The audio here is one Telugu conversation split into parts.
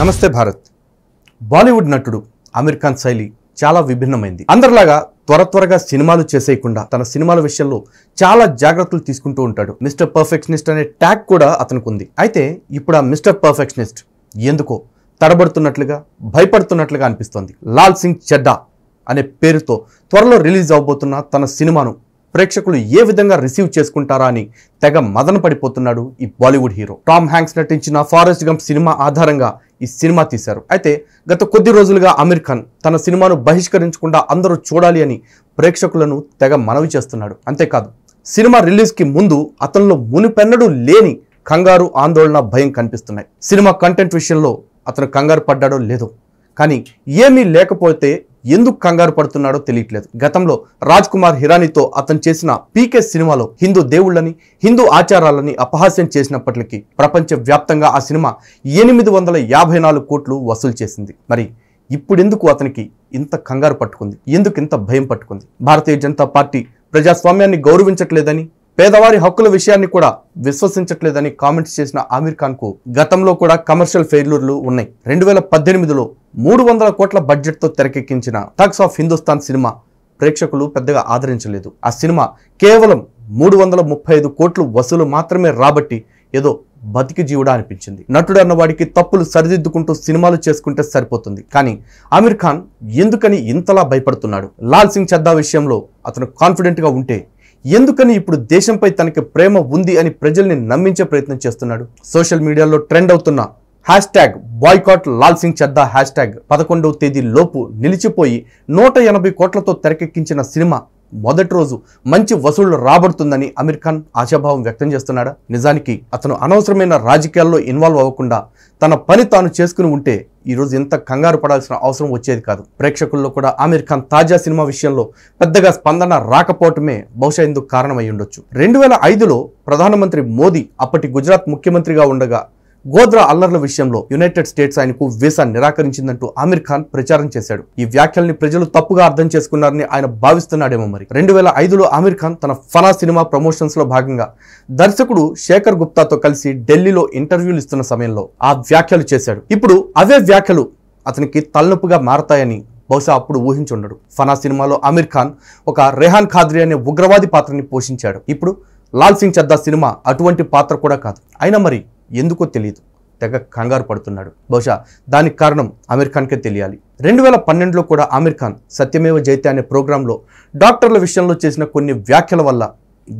నమస్తే భారత్ బాలీవుడ్ నటుడు అమీర్ ఖాన్ శైలి చాలా విభిన్నమైంది అందరిలాగా త్వర త్వరగా సినిమాలు చేసేయకుండా తన సినిమాల విషయంలో చాలా జాగ్రత్తలు తీసుకుంటూ ఉంటాడు మిస్టర్ పర్ఫెక్షనిస్ట్ అనే ట్యాగ్ కూడా అతనికి ఉంది అయితే ఇప్పుడు ఆ మిస్టర్ పర్ఫెక్షనిస్ట్ ఎందుకో తడబడుతున్నట్లుగా భయపడుతున్నట్లుగా అనిపిస్తోంది లాల్ సింగ్ చెడ్డా అనే పేరుతో త్వరలో రిలీజ్ అవబోతున్న తన సినిమాను ప్రేక్షకులు ఏ విధంగా రిసీవ్ చేసుకుంటారా అని తెగ మదన పడిపోతున్నాడు ఈ బాలీవుడ్ హీరో టామ్ హ్యాంక్స్ నటించిన ఫారెస్ట్ గంప్ సినిమా ఆధారంగా ఈ సినిమా తీశారు అయితే గత కొద్ది రోజులుగా అమీర్ ఖాన్ తన సినిమాను బహిష్కరించకుండా అందరూ చూడాలి అని ప్రేక్షకులను తెగ మనవి చేస్తున్నాడు అంతేకాదు సినిమా రిలీజ్కి ముందు అతనిలో మునిపెన్నడూ లేని కంగారు ఆందోళన భయం కనిపిస్తున్నాయి సినిమా కంటెంట్ విషయంలో అతను కంగారు పడ్డాడో లేదో కానీ ఏమీ లేకపోతే ఎందుకు కంగారు పడుతున్నాడో తెలియట్లేదు గతంలో రాజ్ కుమార్ హిరానీతో అతను చేసిన పీకే సినిమాలో హిందూ దేవుళ్ళని హిందూ ఆచారాలని అపహాస్యం చేసినప్పటికీ ప్రపంచ వ్యాప్తంగా ఆ సినిమా ఎనిమిది వందల యాభై నాలుగు కోట్లు వసూలు చేసింది మరి ఇప్పుడెందుకు అతనికి ఇంత కంగారు పట్టుకుంది ఎందుకు ఇంత భయం పట్టుకుంది భారతీయ జనతా పార్టీ ప్రజాస్వామ్యాన్ని గౌరవించట్లేదని పేదవారి హక్కుల విషయాన్ని కూడా విశ్వసించట్లేదని కామెంట్స్ చేసిన ఆమీర్ ఖాన్కు గతంలో కూడా కమర్షియల్ ఫెయిల్యూర్లు ఉన్నాయి రెండు వేల పద్దెనిమిదిలో మూడు వందల కోట్ల బడ్జెట్తో తెరకెక్కించిన థగ్స్ ఆఫ్ హిందుస్థాన్ సినిమా ప్రేక్షకులు పెద్దగా ఆదరించలేదు ఆ సినిమా కేవలం మూడు వందల ముప్పై ఐదు కోట్లు వసూలు మాత్రమే రాబట్టి ఏదో బతికి జీవుడా అనిపించింది నటుడు అన్న వాడికి తప్పులు సరిదిద్దుకుంటూ సినిమాలు చేసుకుంటే సరిపోతుంది కానీ ఆమీర్ ఖాన్ ఎందుకని ఇంతలా భయపడుతున్నాడు లాల్ సింగ్ చద్దా విషయంలో అతను కాన్ఫిడెంట్గా ఉంటే ఎందుకని ఇప్పుడు దేశంపై తనకి ప్రేమ ఉంది అని ప్రజల్ని నమ్మించే ప్రయత్నం చేస్తున్నాడు సోషల్ మీడియాలో ట్రెండ్ అవుతున్న hashtag boycott Lal Singh Chaddha hashtag పదకొండవ తేదీ లోపు నిలిచిపోయి నూట ఎనభై కోట్లతో తెరకెక్కించిన సినిమా మొదటి రోజు మంచి వసూళ్లు రాబడుతుందని అమీర్ ఖాన్ ఆశాభావం వ్యక్తం చేస్తున్నాడా నిజానికి అతను అనవసరమైన రాజకీయాల్లో ఇన్వాల్వ్ అవ్వకుండా తన పని తాను చేసుకుని ఉంటే ఈరోజు ఎంత కంగారు పడాల్సిన అవసరం వచ్చేది కాదు ప్రేక్షకుల్లో కూడా ఆమీర్ ఖాన్ తాజా సినిమా విషయంలో పెద్దగా స్పందన రాకపోవటమే బహుశా ఇందుకు కారణమై ఉండొచ్చు రెండు వేల ఐదులో ప్రధానమంత్రి మోదీ అప్పటి గుజరాత్ ముఖ్యమంత్రిగా ఉండగా గోద్రా అల్లర్ల విషయంలో యునైటెడ్ స్టేట్స్ ఆయనకు వీసా నిరాకరించిందంటూ ఆమీర్ ఖాన్ ప్రచారం చేశాడు ఈ వ్యాఖ్యల్ని ప్రజలు తప్పుగా అర్థం చేసుకున్నారని ఆయన భావిస్తున్నాడేమో మరి రెండు వేల ఐదులో అమీర్ ఖాన్ తన ఫనా సినిమా ప్రమోషన్స్ లో భాగంగా దర్శకుడు శేఖర్ గుప్తాతో కలిసి ఢిల్లీలో ఇంటర్వ్యూలు ఇస్తున్న సమయంలో ఆ వ్యాఖ్యలు చేశాడు ఇప్పుడు అవే వ్యాఖ్యలు అతనికి తలనొప్పిగా మారతాయని బహుశా అప్పుడు ఊహించుండడు ఫనా సినిమాలో అమీర్ ఖాన్ ఒక రెహాన్ ఖాద్రి అనే ఉగ్రవాది పాత్రని పోషించాడు ఇప్పుడు లాల్ సింగ్ చద్దా సినిమా అటువంటి పాత్ర కూడా కాదు అయినా మరి ఎందుకో తెలియదు తెగ కంగారు పడుతున్నాడు బహుశా దానికి కారణం అమీర్ ఖాన్కే తెలియాలి రెండు వేల పన్నెండులో కూడా అమీర్ ఖాన్ సత్యమేవ జైతే అనే ప్రోగ్రాంలో డాక్టర్ల విషయంలో చేసిన కొన్ని వ్యాఖ్యల వల్ల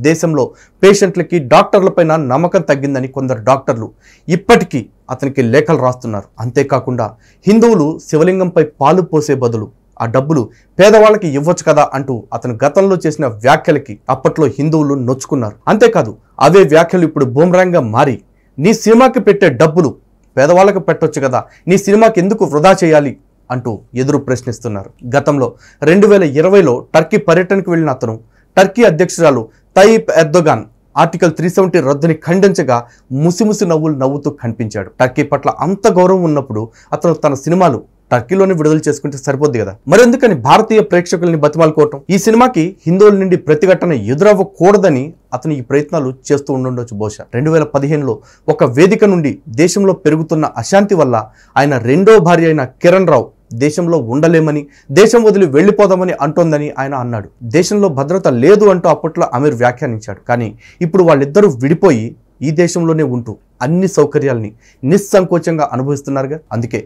దేశంలో పేషెంట్లకి డాక్టర్లపైన నమ్మకం తగ్గిందని కొందరు డాక్టర్లు ఇప్పటికీ అతనికి లేఖలు రాస్తున్నారు అంతేకాకుండా హిందువులు శివలింగంపై పాలు పోసే బదులు ఆ డబ్బులు పేదవాళ్ళకి ఇవ్వచ్చు కదా అంటూ అతను గతంలో చేసిన వ్యాఖ్యలకి అప్పట్లో హిందువులు నొచ్చుకున్నారు అంతేకాదు అవే వ్యాఖ్యలు ఇప్పుడు బూమ్రాంగా మారి నీ సినిమాకి పెట్టే డబ్బులు పేదవాళ్ళకి పెట్టొచ్చు కదా నీ సినిమాకి ఎందుకు వృధా చేయాలి అంటూ ఎదురు ప్రశ్నిస్తున్నారు గతంలో రెండు వేల ఇరవైలో టర్కీ పర్యటనకు వెళ్ళిన అతను టర్కీ అధ్యక్షురాలు Tayyip Erdogan article three seventy రద్దుని ఖండించగా ముసిముసి నవ్వులు నవ్వుతూ కనిపించాడు టర్కీ పట్ల అంత గౌరవం ఉన్నప్పుడు అతను తన సినిమాలు టర్కీలోనే విడుదల చేసుకుంటే సరిపోద్ది కదా మరి ఎందుకని భారతీయ ప్రేక్షకుల్ని బతిమాలుకోవటం ఈ సినిమాకి హిందువుల నుండి ప్రతిఘటన ఎదురవ్వకూడదని అతను ఈ ప్రయత్నాలు చేస్తూ ఉండుండొచ్చు బహుశా రెండు వేల పదిహేనులో ఒక వేదిక నుండి దేశంలో పెరుగుతున్న అశాంతి వల్ల ఆయన రెండో భార్య అయిన కిరణ్ రావు దేశంలో ఉండలేమని దేశం వదిలి వెళ్ళిపోదామని అంటోందని ఆయన అన్నాడు దేశంలో భద్రత లేదు అంటూ అప్పట్లో అమీర్ వ్యాఖ్యానించాడు కానీ ఇప్పుడు వాళ్ళిద్దరూ విడిపోయి ఈ దేశంలోనే ఉంటూ అన్ని సౌకర్యాలని నిస్సంకోచంగా అనుభవిస్తున్నారుగా అందుకే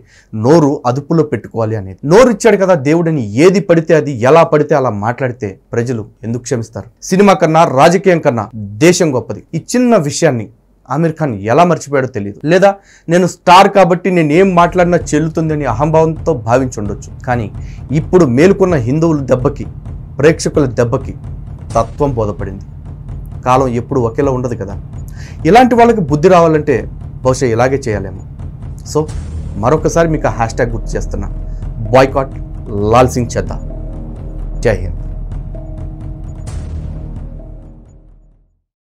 నోరు అదుపులో పెట్టుకోవాలి అనేది నోరు ఇచ్చాడు కదా దేవుడని ఏది పడితే అది ఎలా పడితే అలా మాట్లాడితే ప్రజలు ఎందుకు క్షమిస్తారు సినిమా కన్నా రాజకీయం కన్నా దేశం గొప్పది ఈ చిన్న విషయాన్ని ఆమిర్ ఖాన్ ఎలా మర్చిపోయాడో తెలియదు లేదా నేను స్టార్ కాబట్టి నేను ఏం మాట్లాడినా చెల్లుతుందని అహంభావంతో ఉండొచ్చు కానీ ఇప్పుడు మేలుకున్న హిందువుల దెబ్బకి ప్రేక్షకుల దెబ్బకి తత్వం బోధపడింది కాలం ఎప్పుడు ఒకేలా ఉండదు కదా ఇలాంటి వాళ్ళకి బుద్ధి రావాలంటే బహుశా ఇలాగే చేయాలేమో సో మరొకసారి మీకు ఆ హ్యాష్ ట్యాగ్ గుర్తు చేస్తున్నా బాయ్కాట్ లాల్ సింగ్ చెద్దా జై హింద్